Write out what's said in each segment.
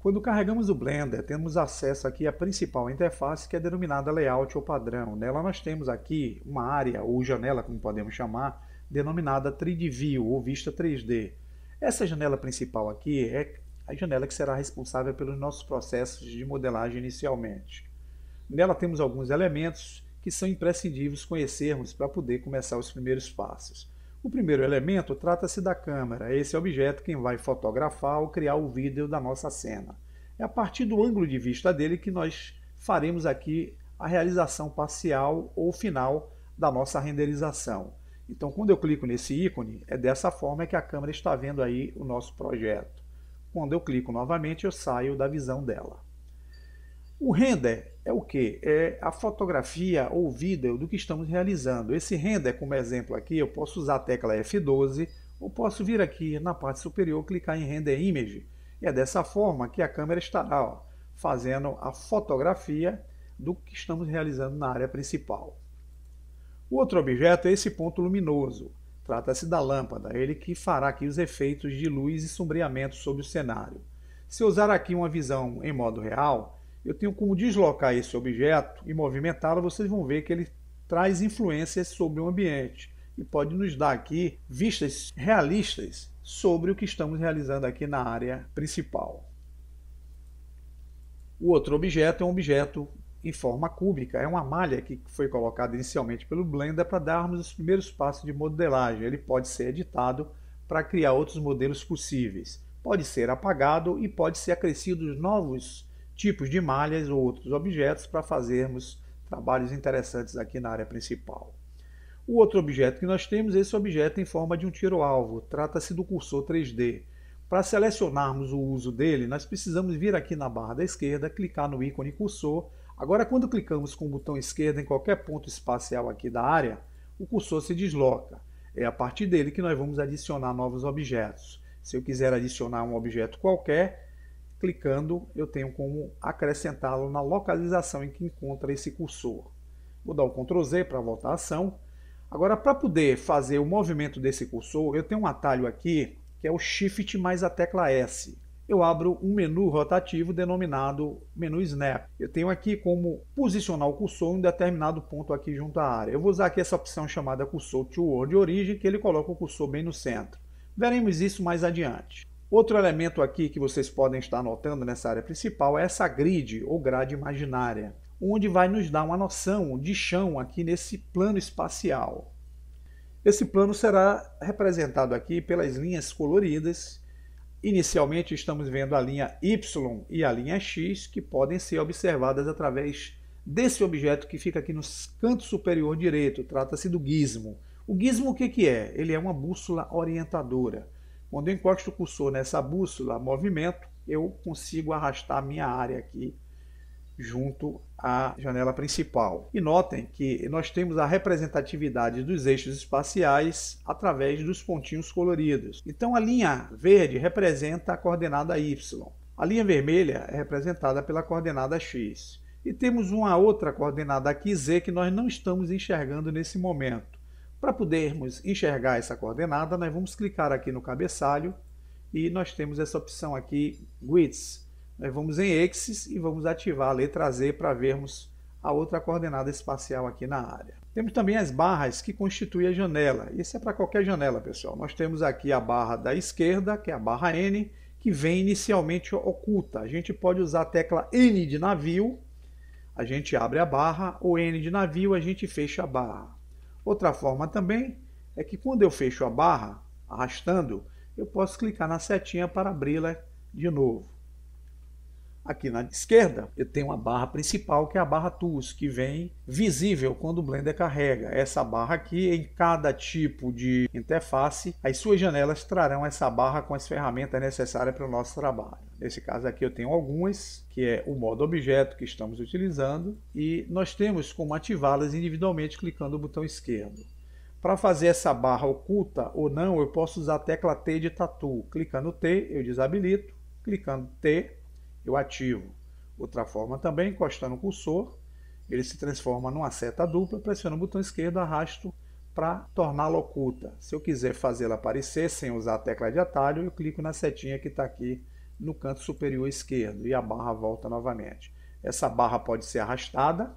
Quando carregamos o Blender, temos acesso aqui à principal interface que é denominada Layout ou Padrão. Nela nós temos aqui uma área ou janela, como podemos chamar, denominada 3D View ou Vista 3D. Essa janela principal aqui é a janela que será responsável pelos nossos processos de modelagem inicialmente. Nela temos alguns elementos que são imprescindíveis conhecermos para poder começar os primeiros passos. O primeiro elemento trata-se da câmera, esse é objeto quem vai fotografar ou criar o vídeo da nossa cena. É a partir do ângulo de vista dele que nós faremos aqui a realização parcial ou final da nossa renderização. Então, quando eu clico nesse ícone, é dessa forma que a câmera está vendo aí o nosso projeto. Quando eu clico novamente, eu saio da visão dela. O render é o que? É a fotografia ou vídeo do que estamos realizando. Esse render, como exemplo aqui, eu posso usar a tecla F12 ou posso vir aqui na parte superior clicar em Render Image. E é dessa forma que a câmera estará ó, fazendo a fotografia do que estamos realizando na área principal. O outro objeto é esse ponto luminoso. Trata-se da lâmpada, ele que fará aqui os efeitos de luz e sombreamento sobre o cenário. Se eu usar aqui uma visão em modo real, eu tenho como deslocar esse objeto e movimentá-lo, vocês vão ver que ele traz influências sobre o ambiente e pode nos dar aqui vistas realistas sobre o que estamos realizando aqui na área principal. O outro objeto é um objeto em forma cúbica, é uma malha que foi colocada inicialmente pelo Blender para darmos os primeiros passos de modelagem. Ele pode ser editado para criar outros modelos possíveis. Pode ser apagado e pode ser acrescido novos tipos de malhas ou outros objetos para fazermos trabalhos interessantes aqui na área principal. O outro objeto que nós temos é esse objeto em forma de um tiro-alvo. Trata-se do cursor 3D. Para selecionarmos o uso dele, nós precisamos vir aqui na barra da esquerda, clicar no ícone cursor. Agora, quando clicamos com o botão esquerdo em qualquer ponto espacial aqui da área, o cursor se desloca. É a partir dele que nós vamos adicionar novos objetos. Se eu quiser adicionar um objeto qualquer, Clicando, eu tenho como acrescentá-lo na localização em que encontra esse cursor. Vou dar o Ctrl Z para voltar à ação. Agora, para poder fazer o movimento desse cursor, eu tenho um atalho aqui, que é o Shift mais a tecla S. Eu abro um menu rotativo denominado menu Snap. Eu tenho aqui como posicionar o cursor em um determinado ponto aqui junto à área. Eu vou usar aqui essa opção chamada cursor to Word Origin, que ele coloca o cursor bem no centro. Veremos isso mais adiante. Outro elemento aqui que vocês podem estar notando nessa área principal é essa grid ou grade imaginária, onde vai nos dar uma noção de chão aqui nesse plano espacial. Esse plano será representado aqui pelas linhas coloridas. Inicialmente estamos vendo a linha Y e a linha X, que podem ser observadas através desse objeto que fica aqui no canto superior direito. Trata-se do gizmo. O gizmo o que é? Ele é uma bússola orientadora quando eu encosto o cursor nessa bússola, movimento, eu consigo arrastar minha área aqui junto à janela principal. E notem que nós temos a representatividade dos eixos espaciais através dos pontinhos coloridos. Então a linha verde representa a coordenada y, a linha vermelha é representada pela coordenada x. E temos uma outra coordenada aqui z que nós não estamos enxergando nesse momento. Para podermos enxergar essa coordenada, nós vamos clicar aqui no cabeçalho e nós temos essa opção aqui, Grids. Nós vamos em Axis e vamos ativar a letra Z para vermos a outra coordenada espacial aqui na área. Temos também as barras que constituem a janela. Isso é para qualquer janela, pessoal. Nós temos aqui a barra da esquerda, que é a barra N, que vem inicialmente oculta. A gente pode usar a tecla N de navio, a gente abre a barra, ou N de navio, a gente fecha a barra. Outra forma também é que quando eu fecho a barra, arrastando, eu posso clicar na setinha para abri-la de novo. Aqui na esquerda eu tenho uma barra principal que é a barra Tools, que vem visível quando o Blender carrega. Essa barra aqui, em cada tipo de interface, as suas janelas trarão essa barra com as ferramentas necessárias para o nosso trabalho. Nesse caso aqui eu tenho algumas, que é o modo objeto que estamos utilizando, e nós temos como ativá-las individualmente clicando no botão esquerdo. Para fazer essa barra oculta ou não, eu posso usar a tecla T de Tatu. Clicando T, eu desabilito. Clicando T, eu ativo. Outra forma também, encostando o cursor, ele se transforma numa seta dupla, pressiono o botão esquerdo, arrasto para torná-la oculta. Se eu quiser fazê-la aparecer sem usar a tecla de atalho, eu clico na setinha que está aqui no canto superior esquerdo e a barra volta novamente. Essa barra pode ser arrastada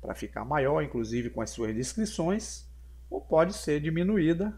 para ficar maior, inclusive com as suas descrições, ou pode ser diminuída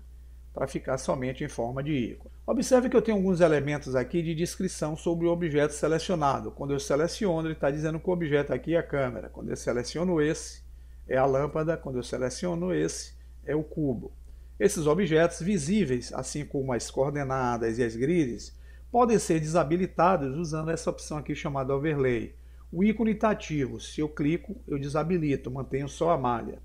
para ficar somente em forma de ícone. Observe que eu tenho alguns elementos aqui de descrição sobre o objeto selecionado. Quando eu seleciono, ele está dizendo que o objeto aqui é a câmera. Quando eu seleciono esse, é a lâmpada. Quando eu seleciono esse, é o cubo. Esses objetos visíveis, assim como as coordenadas e as grids, podem ser desabilitados usando essa opção aqui chamada Overlay. O ícone está ativo. Se eu clico, eu desabilito, mantenho só a malha.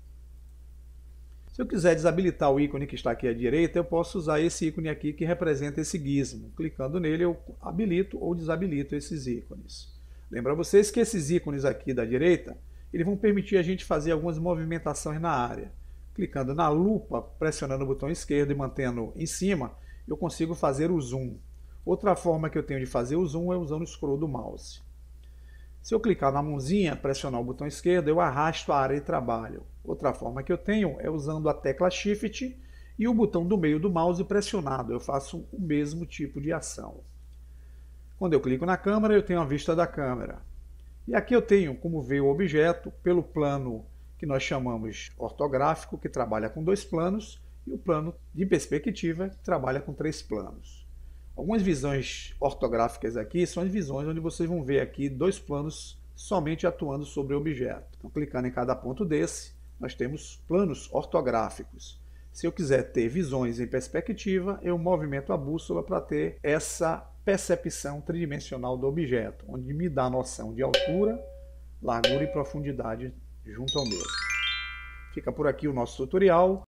Se eu quiser desabilitar o ícone que está aqui à direita, eu posso usar esse ícone aqui que representa esse gizmo. Clicando nele, eu habilito ou desabilito esses ícones. Lembra vocês que esses ícones aqui da direita, eles vão permitir a gente fazer algumas movimentações na área. Clicando na lupa, pressionando o botão esquerdo e mantendo em cima, eu consigo fazer o zoom. Outra forma que eu tenho de fazer o zoom é usando o scroll do mouse. Se eu clicar na mãozinha, pressionar o botão esquerdo, eu arrasto a área de trabalho. Outra forma que eu tenho é usando a tecla Shift e o botão do meio do mouse pressionado. Eu faço o mesmo tipo de ação. Quando eu clico na câmera, eu tenho a vista da câmera. E aqui eu tenho como ver o objeto pelo plano que nós chamamos ortográfico, que trabalha com dois planos, e o plano de perspectiva, que trabalha com três planos. Algumas visões ortográficas aqui são as visões onde vocês vão ver aqui dois planos somente atuando sobre o objeto. Então, clicando em cada ponto desse, nós temos planos ortográficos. Se eu quiser ter visões em perspectiva, eu movimento a bússola para ter essa percepção tridimensional do objeto, onde me dá a noção de altura, largura e profundidade junto ao mesmo. Fica por aqui o nosso tutorial.